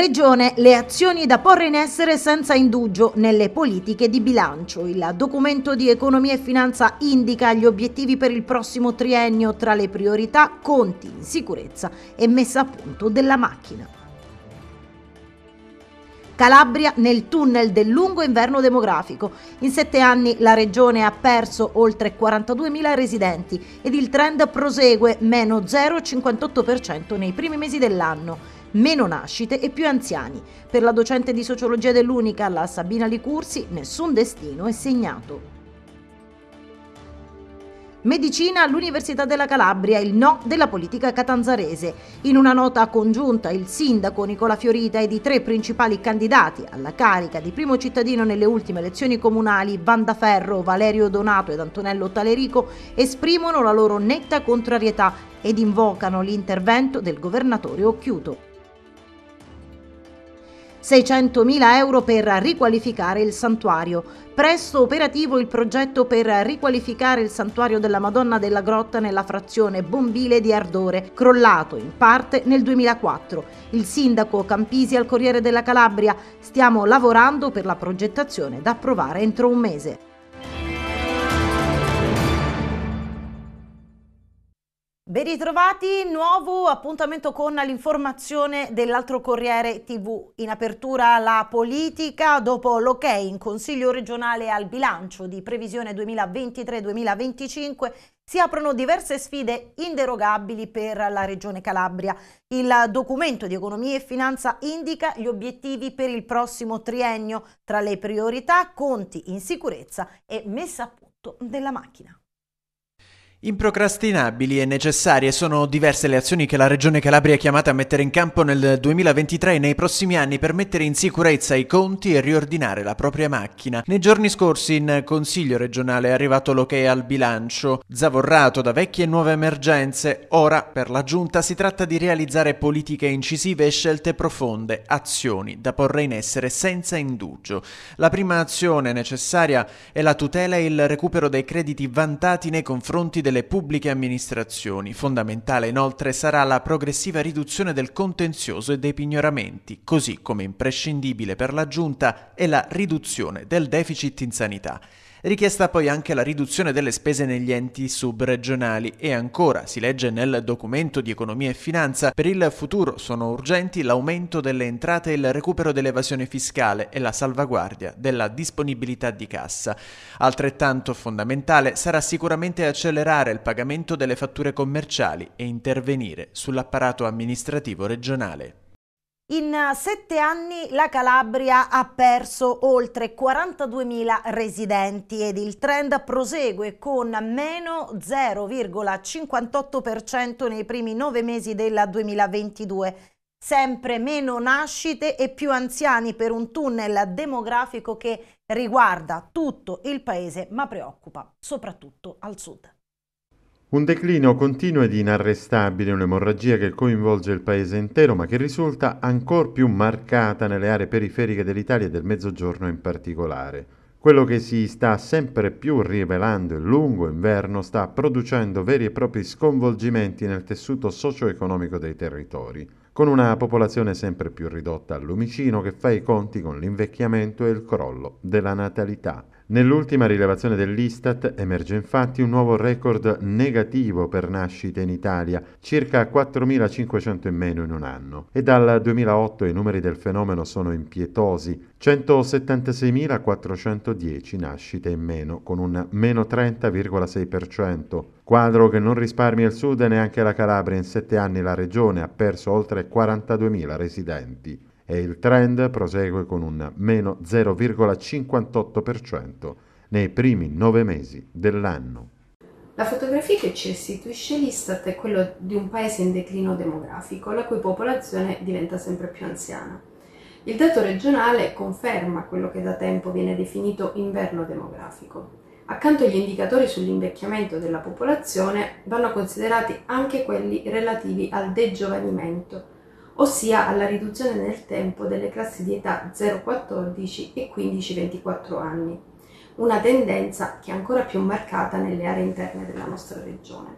Regione le azioni da porre in essere senza indugio nelle politiche di bilancio. Il documento di economia e finanza indica gli obiettivi per il prossimo triennio tra le priorità conti, sicurezza e messa a punto della macchina. Calabria nel tunnel del lungo inverno demografico. In sette anni la regione ha perso oltre 42.000 residenti ed il trend prosegue meno 0,58% nei primi mesi dell'anno meno nascite e più anziani. Per la docente di sociologia dell'Unica, la Sabina Licursi, nessun destino è segnato. Medicina all'Università della Calabria, il no della politica catanzarese. In una nota congiunta il sindaco Nicola Fiorita ed i tre principali candidati alla carica di primo cittadino nelle ultime elezioni comunali, Vandaferro, Valerio Donato ed Antonello Talerico, esprimono la loro netta contrarietà ed invocano l'intervento del governatore Occhiuto. 600.000 euro per riqualificare il santuario. Presto operativo il progetto per riqualificare il santuario della Madonna della Grotta nella frazione Bombile di Ardore, crollato in parte nel 2004. Il sindaco Campisi al Corriere della Calabria, stiamo lavorando per la progettazione da approvare entro un mese. Ben ritrovati, nuovo appuntamento con l'informazione dell'altro Corriere TV. In apertura la politica, dopo l'ok in Consiglio regionale al bilancio di previsione 2023-2025, si aprono diverse sfide inderogabili per la Regione Calabria. Il documento di economia e finanza indica gli obiettivi per il prossimo triennio, tra le priorità conti in sicurezza e messa a punto della macchina. Improcrastinabili e necessarie sono diverse le azioni che la Regione Calabria è chiamata a mettere in campo nel 2023 e nei prossimi anni per mettere in sicurezza i conti e riordinare la propria macchina. Nei giorni scorsi in Consiglio regionale è arrivato l'ok al bilancio, zavorrato da vecchie e nuove emergenze. Ora, per la Giunta, si tratta di realizzare politiche incisive e scelte profonde, azioni da porre in essere senza indugio. La prima azione necessaria è la tutela e il recupero dei crediti vantati nei confronti del delle pubbliche amministrazioni. Fondamentale inoltre sarà la progressiva riduzione del contenzioso e dei pignoramenti, così come imprescindibile per la Giunta è la riduzione del deficit in sanità. Richiesta poi anche la riduzione delle spese negli enti subregionali e ancora, si legge nel documento di economia e finanza, per il futuro sono urgenti l'aumento delle entrate e il recupero dell'evasione fiscale e la salvaguardia della disponibilità di cassa. Altrettanto fondamentale sarà sicuramente accelerare il pagamento delle fatture commerciali e intervenire sull'apparato amministrativo regionale. In sette anni la Calabria ha perso oltre 42.000 residenti ed il trend prosegue con meno 0,58% nei primi nove mesi del 2022. Sempre meno nascite e più anziani per un tunnel demografico che riguarda tutto il paese ma preoccupa soprattutto al sud. Un declino continuo ed inarrestabile, un'emorragia che coinvolge il paese intero ma che risulta ancor più marcata nelle aree periferiche dell'Italia e del Mezzogiorno in particolare. Quello che si sta sempre più rivelando il lungo inverno sta producendo veri e propri sconvolgimenti nel tessuto socio-economico dei territori, con una popolazione sempre più ridotta al lumicino che fa i conti con l'invecchiamento e il crollo della natalità. Nell'ultima rilevazione dell'Istat emerge infatti un nuovo record negativo per nascite in Italia, circa 4.500 in meno in un anno. E dal 2008 i numeri del fenomeno sono impietosi, 176.410 nascite in meno, con un meno 30,6%. Quadro che non risparmia il Sud e neanche la Calabria. In sette anni la regione ha perso oltre 42.000 residenti e il trend prosegue con un meno 0,58% nei primi nove mesi dell'anno. La fotografia che ci restituisce l'Istat è quella di un paese in declino demografico, la cui popolazione diventa sempre più anziana. Il dato regionale conferma quello che da tempo viene definito inverno demografico. Accanto agli indicatori sull'invecchiamento della popolazione vanno considerati anche quelli relativi al degiovanimento, ossia alla riduzione nel tempo delle classi di età 0-14 e 15-24 anni, una tendenza che è ancora più marcata nelle aree interne della nostra regione.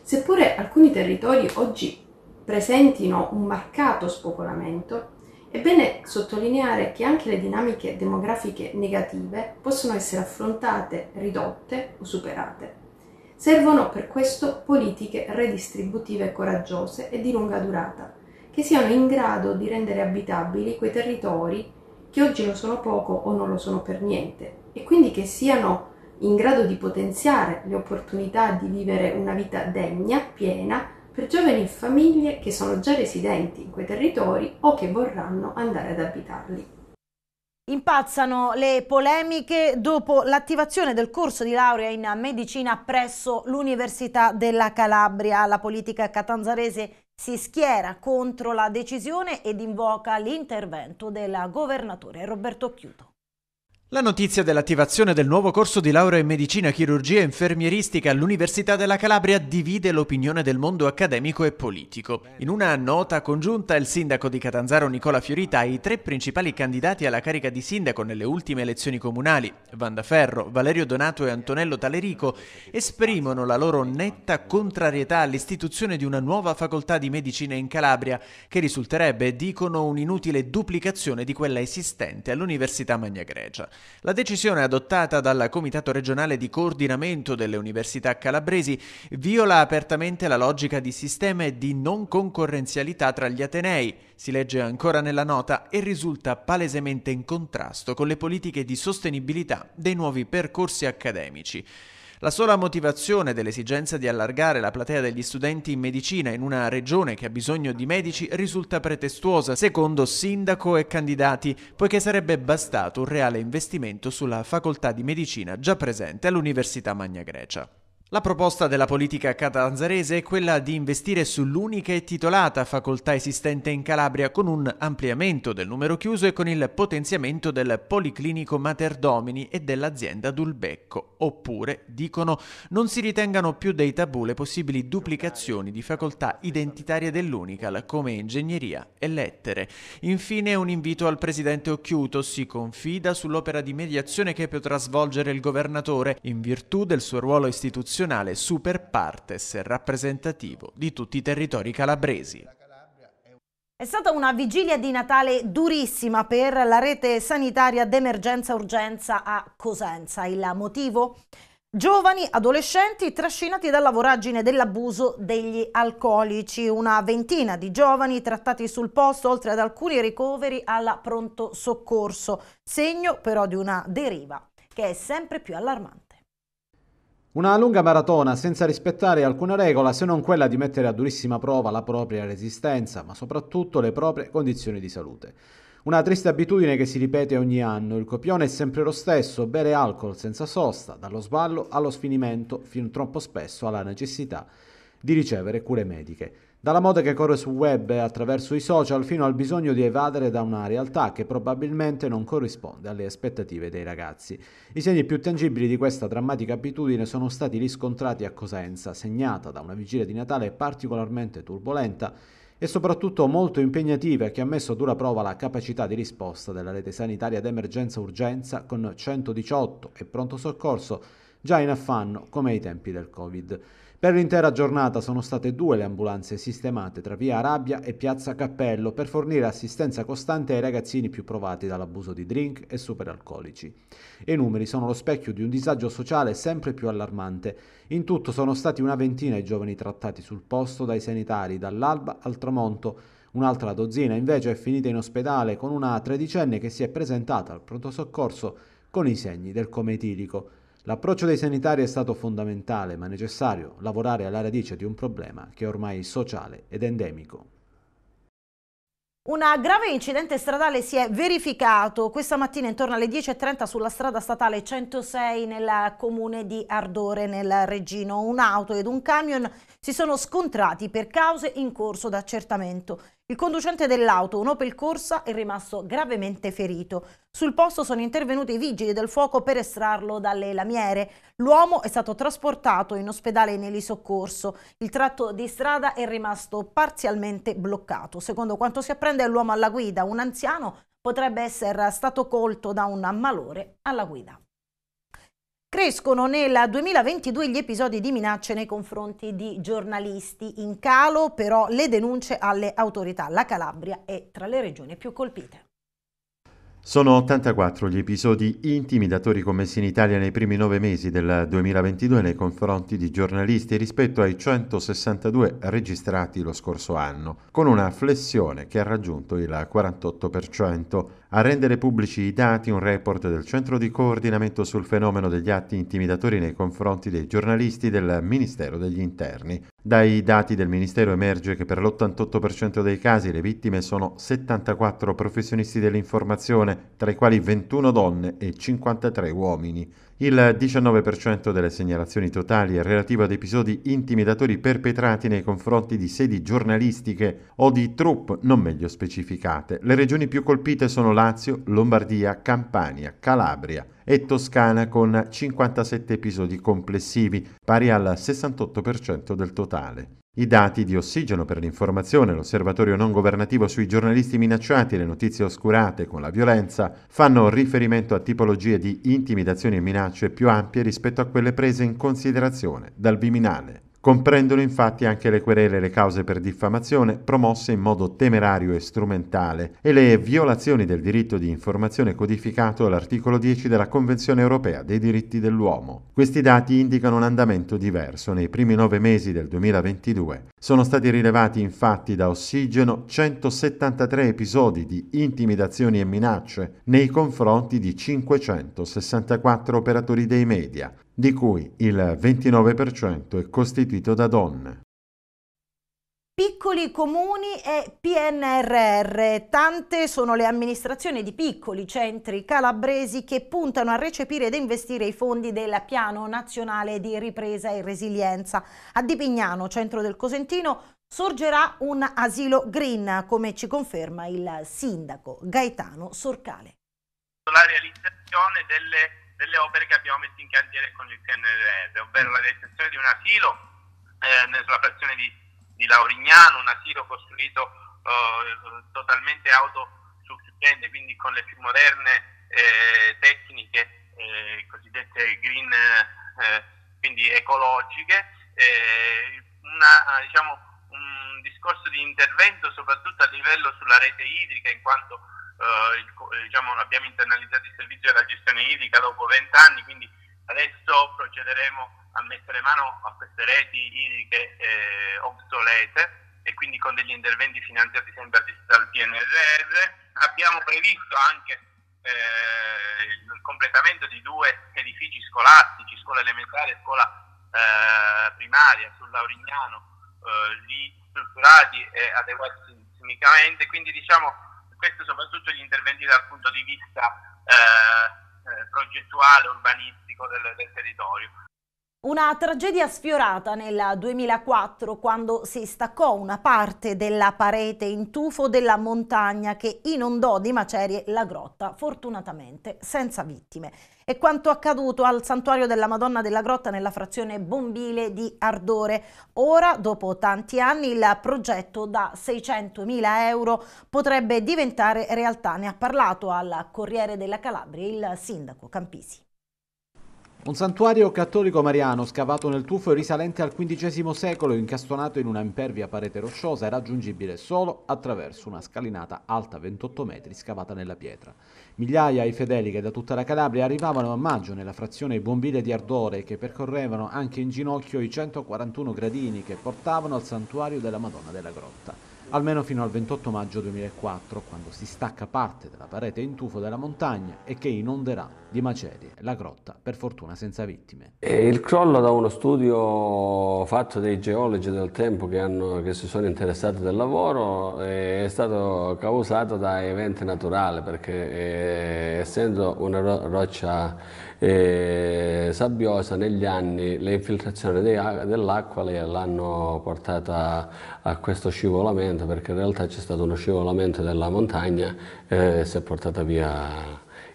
Seppure alcuni territori oggi presentino un marcato spopolamento, è bene sottolineare che anche le dinamiche demografiche negative possono essere affrontate, ridotte o superate. Servono per questo politiche redistributive coraggiose e di lunga durata, che siano in grado di rendere abitabili quei territori che oggi lo sono poco o non lo sono per niente e quindi che siano in grado di potenziare le opportunità di vivere una vita degna, piena, per giovani e famiglie che sono già residenti in quei territori o che vorranno andare ad abitarli. Impazzano le polemiche dopo l'attivazione del corso di laurea in medicina presso l'Università della Calabria. La politica catanzarese si schiera contro la decisione ed invoca l'intervento del governatore Roberto Chiuto. La notizia dell'attivazione del nuovo corso di laurea in medicina, chirurgia e infermieristica all'Università della Calabria divide l'opinione del mondo accademico e politico. In una nota congiunta il sindaco di Catanzaro Nicola Fiorita e i tre principali candidati alla carica di sindaco nelle ultime elezioni comunali, Vandaferro, Valerio Donato e Antonello Talerico, esprimono la loro netta contrarietà all'istituzione di una nuova facoltà di medicina in Calabria, che risulterebbe, dicono, un'inutile duplicazione di quella esistente all'Università Magna Grecia. La decisione adottata dal Comitato regionale di coordinamento delle università calabresi viola apertamente la logica di sistema e di non concorrenzialità tra gli atenei, si legge ancora nella nota, e risulta palesemente in contrasto con le politiche di sostenibilità dei nuovi percorsi accademici. La sola motivazione dell'esigenza di allargare la platea degli studenti in medicina in una regione che ha bisogno di medici risulta pretestuosa, secondo sindaco e candidati, poiché sarebbe bastato un reale investimento sulla facoltà di medicina già presente all'Università Magna Grecia. La proposta della politica catanzarese è quella di investire sull'unica e titolata facoltà esistente in Calabria con un ampliamento del numero chiuso e con il potenziamento del Policlinico Mater Domini e dell'azienda d'Ulbecco. Oppure, dicono, non si ritengano più dei tabù le possibili duplicazioni di facoltà identitarie dell'Unical come ingegneria e lettere. Infine un invito al presidente Occhiuto, si confida sull'opera di mediazione che potrà svolgere il governatore in virtù del suo ruolo istituzionale istituzionale super partes rappresentativo di tutti i territori calabresi. È stata una vigilia di Natale durissima per la rete sanitaria d'emergenza-urgenza a Cosenza. Il motivo? Giovani adolescenti trascinati dalla voragine dell'abuso degli alcolici, una ventina di giovani trattati sul posto oltre ad alcuni ricoveri al pronto soccorso, segno però di una deriva che è sempre più allarmante. Una lunga maratona senza rispettare alcuna regola se non quella di mettere a durissima prova la propria resistenza, ma soprattutto le proprie condizioni di salute. Una triste abitudine che si ripete ogni anno, il copione è sempre lo stesso, bere alcol senza sosta, dallo sballo allo sfinimento, fin troppo spesso alla necessità di ricevere cure mediche. Dalla moda che corre sul web e attraverso i social fino al bisogno di evadere da una realtà che probabilmente non corrisponde alle aspettative dei ragazzi. I segni più tangibili di questa drammatica abitudine sono stati riscontrati a Cosenza, segnata da una vigilia di Natale particolarmente turbolenta e soprattutto molto impegnativa che ha messo a dura prova la capacità di risposta della rete sanitaria d'emergenza-urgenza con 118 e pronto soccorso già in affanno come ai tempi del Covid. Per l'intera giornata sono state due le ambulanze sistemate tra via Arabia e piazza Cappello per fornire assistenza costante ai ragazzini più provati dall'abuso di drink e superalcolici. I numeri sono lo specchio di un disagio sociale sempre più allarmante. In tutto sono stati una ventina i giovani trattati sul posto dai sanitari dall'alba al tramonto. Un'altra dozzina invece è finita in ospedale con una tredicenne che si è presentata al pronto soccorso con i segni del cometilico. L'approccio dei sanitari è stato fondamentale, ma è necessario lavorare alla radice di un problema che è ormai sociale ed endemico. Un grave incidente stradale si è verificato questa mattina intorno alle 10.30 sulla strada statale 106 nel comune di Ardore nel Regino. Un'auto ed un camion si sono scontrati per cause in corso d'accertamento. Il conducente dell'auto, un Opel Corsa, è rimasto gravemente ferito. Sul posto sono intervenuti i vigili del fuoco per estrarlo dalle lamiere. L'uomo è stato trasportato in ospedale in elisoccorso. Il tratto di strada è rimasto parzialmente bloccato. Secondo quanto si apprende, l'uomo alla guida, un anziano, potrebbe essere stato colto da un malore alla guida. Crescono nel 2022 gli episodi di minacce nei confronti di giornalisti. In calo però le denunce alle autorità. La Calabria è tra le regioni più colpite. Sono 84 gli episodi intimidatori commessi in Italia nei primi nove mesi del 2022 nei confronti di giornalisti rispetto ai 162 registrati lo scorso anno, con una flessione che ha raggiunto il 48% a rendere pubblici i dati un report del Centro di coordinamento sul fenomeno degli atti intimidatori nei confronti dei giornalisti del Ministero degli Interni. Dai dati del Ministero emerge che per l'88% dei casi le vittime sono 74 professionisti dell'informazione, tra i quali 21 donne e 53 uomini. Il 19% delle segnalazioni totali è relativo ad episodi intimidatori perpetrati nei confronti di sedi giornalistiche o di troupe non meglio specificate. Le regioni più colpite sono la Lazio, Lombardia, Campania, Calabria e Toscana con 57 episodi complessivi, pari al 68% del totale. I dati di Ossigeno per l'informazione, l'osservatorio non governativo sui giornalisti minacciati e le notizie oscurate con la violenza, fanno riferimento a tipologie di intimidazioni e minacce più ampie rispetto a quelle prese in considerazione dal Viminale. Comprendono infatti anche le querele e le cause per diffamazione promosse in modo temerario e strumentale e le violazioni del diritto di informazione codificato all'articolo 10 della Convenzione europea dei diritti dell'uomo. Questi dati indicano un andamento diverso nei primi nove mesi del 2022. Sono stati rilevati infatti da Ossigeno 173 episodi di intimidazioni e minacce nei confronti di 564 operatori dei media, di cui il 29% è costituito da donne. Piccoli comuni e PNRR. Tante sono le amministrazioni di piccoli centri calabresi che puntano a recepire ed investire i fondi del Piano Nazionale di Ripresa e Resilienza. A Dipignano, centro del Cosentino, sorgerà un asilo green, come ci conferma il sindaco Gaetano Sorcale. La realizzazione delle delle opere che abbiamo messo in cantiere con il PNRR, ovvero la realizzazione di un asilo eh, sulla frazione di, di, Laurignano, un asilo costruito eh, totalmente autosufficiente, quindi con le più moderne eh, tecniche eh, cosiddette green, eh, quindi ecologiche, eh, una, diciamo, un discorso di intervento soprattutto a livello sulla rete idrica, in quanto eh, eh, diciamo, abbiamo internalizzato il servizio della gestione idrica dopo 20 anni, quindi adesso procederemo a mettere mano a queste reti idriche eh, obsolete e quindi con degli interventi finanziati sempre dal PNRR. Abbiamo previsto anche eh, il completamento di due edifici scolastici, scuola elementare e scuola eh, primaria sul Laurignano, eh, lì strutturati e adeguati sismicamente, quindi diciamo rispetto soprattutto agli interventi dal punto di vista eh, eh, progettuale, urbanistico del, del territorio. Una tragedia sfiorata nel 2004 quando si staccò una parte della parete in tufo della montagna che inondò di macerie la grotta, fortunatamente senza vittime e quanto accaduto al santuario della Madonna della Grotta nella frazione Bombile di Ardore. Ora, dopo tanti anni, il progetto da 600.000 euro potrebbe diventare realtà. Ne ha parlato al Corriere della Calabria il sindaco Campisi. Un santuario cattolico mariano scavato nel tufo e risalente al XV secolo, incastonato in una impervia parete rocciosa e raggiungibile solo attraverso una scalinata alta 28 metri scavata nella pietra. Migliaia i fedeli che da tutta la Calabria arrivavano a maggio nella frazione Buonvile di Ardore che percorrevano anche in ginocchio i 141 gradini che portavano al santuario della Madonna della Grotta almeno fino al 28 maggio 2004, quando si stacca parte della parete in tufo della montagna e che inonderà di macerie, la grotta per fortuna senza vittime. E il crollo da uno studio fatto dai geologi del tempo che, hanno, che si sono interessati del lavoro eh, è stato causato da eventi naturali perché eh, essendo una ro roccia eh, sabbiosa negli anni le infiltrazioni dell'acqua l'hanno portata a questo scivolamento perché in realtà c'è stato uno scivolamento della montagna eh, e eh, si è portata via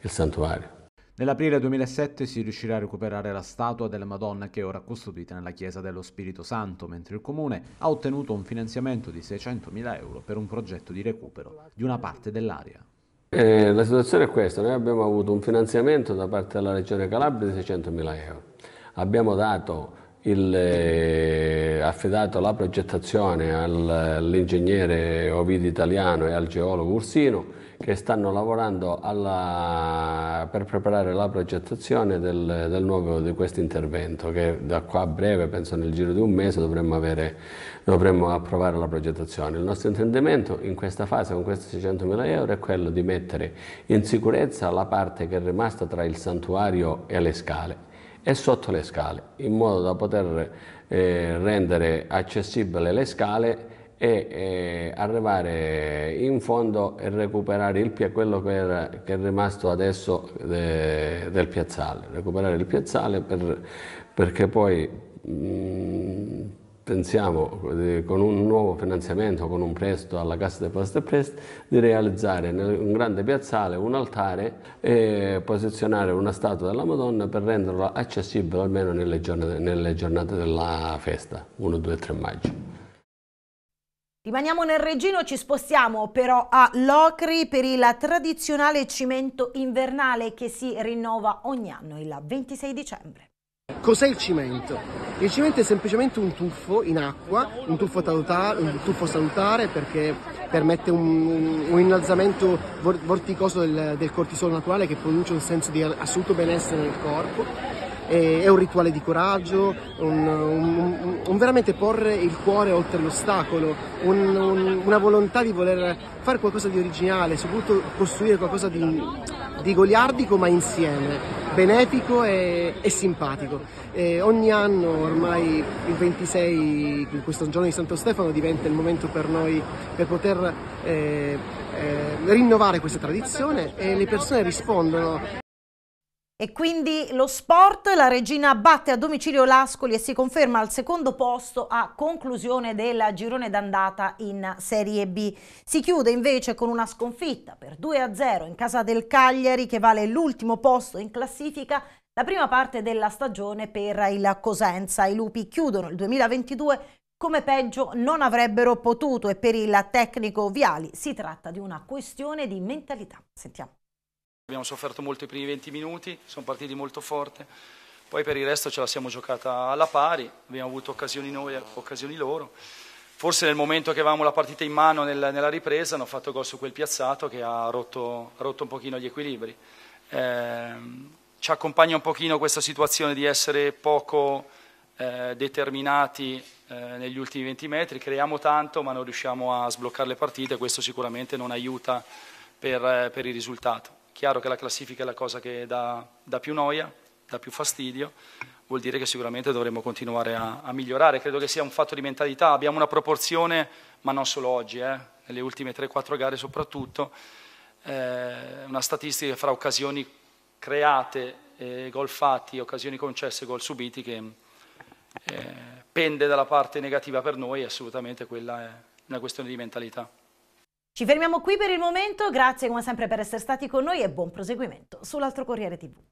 il santuario. Nell'aprile 2007 si riuscirà a recuperare la statua della Madonna che è ora costruita nella chiesa dello Spirito Santo, mentre il comune ha ottenuto un finanziamento di 600.000 euro per un progetto di recupero di una parte dell'area. Eh, la situazione è questa, noi abbiamo avuto un finanziamento da parte della Regione Calabria di 600.000 euro. Abbiamo dato il, eh, affidato la progettazione all'ingegnere Ovidio Italiano e al geologo Ursino che stanno lavorando alla, per preparare la progettazione del, del nuovo, di questo intervento che da qua a breve, penso nel giro di un mese, dovremmo, avere, dovremmo approvare la progettazione. Il nostro intendimento in questa fase con questi 600.000 euro è quello di mettere in sicurezza la parte che è rimasta tra il santuario e le scale e sotto le scale, in modo da poter eh, rendere accessibili le scale e eh, arrivare in fondo e recuperare il, quello che, era, che, è rimasto adesso de, eh, del piazzale, recuperare il piazzale per, perché poi mh, mm, pensiamo eh, con un nuovo finanziamento, con un prestito alla Cassa Depositi e Prestiti, di realizzare un grande piazzale, un altare e posizionare una statua della Madonna per renderla accessibile almeno nelle, giorn nelle giornate della festa, 1, 2, 3 maggio. Rimaniamo nel Regino, ci spostiamo però a Locri per il tradizionale cimento invernale che si rinnova ogni anno il 26 dicembre. Cos'è il cimento? Il cimento è semplicemente un tuffo in acqua, un tuffo, talutare, un tuffo salutare perché permette un, un innalzamento vorticoso del, del cortisolo naturale che produce un senso di assoluto benessere nel corpo è, un rituale di coraggio, un, un, un, un veramente porre il cuore oltre l'ostacolo, un, un, una volontà di voler fare qualcosa di originale, soprattutto costruire qualcosa di, di goliardico ma insieme benefico e, e simpatico. E ogni anno ormai il 26, questo giorno di Santo Stefano, diventa il momento per noi per poter eh, eh, rinnovare questa tradizione e le persone rispondono e quindi lo sport, la regina batte a domicilio l'Ascoli e si conferma al secondo posto a conclusione del girone d'andata in Serie B. Si chiude invece con una sconfitta per 2-0 in casa del Cagliari che vale l'ultimo posto in classifica, la prima parte della stagione per il Cosenza. I Lupi chiudono il 2022 come peggio non avrebbero potuto e per il tecnico Viali si tratta di una questione di mentalità. Sentiamo. Abbiamo sofferto molto i primi 20 minuti, sono partiti molto forte, poi per il resto ce la siamo giocata alla pari, abbiamo avuto occasioni noi, e occasioni loro. Forse nel momento che avevamo la partita in mano nel, nella ripresa hanno fatto gol su quel piazzato che ha rotto, rotto un pochino gli equilibri. Eh, ci accompagna un pochino questa situazione di essere poco eh, determinati eh, negli ultimi 20 metri, creiamo tanto ma non riusciamo a sbloccare le partite, questo sicuramente non aiuta per, eh, per il risultato. Chiaro che la classifica è la cosa che dà, dà più noia, dà più fastidio, vuol dire che sicuramente dovremo continuare a, a, migliorare. Credo che sia un fatto di mentalità. Abbiamo una proporzione, ma non solo oggi, eh, nelle ultime 3-4 gare soprattutto, eh, una statistica fra occasioni create, eh, gol fatti, occasioni concesse, gol subiti che eh, pende dalla parte negativa per noi, assolutamente quella è una questione di mentalità. Ci fermiamo qui per il momento, grazie come sempre per essere stati con noi e buon proseguimento sull'altro Corriere TV.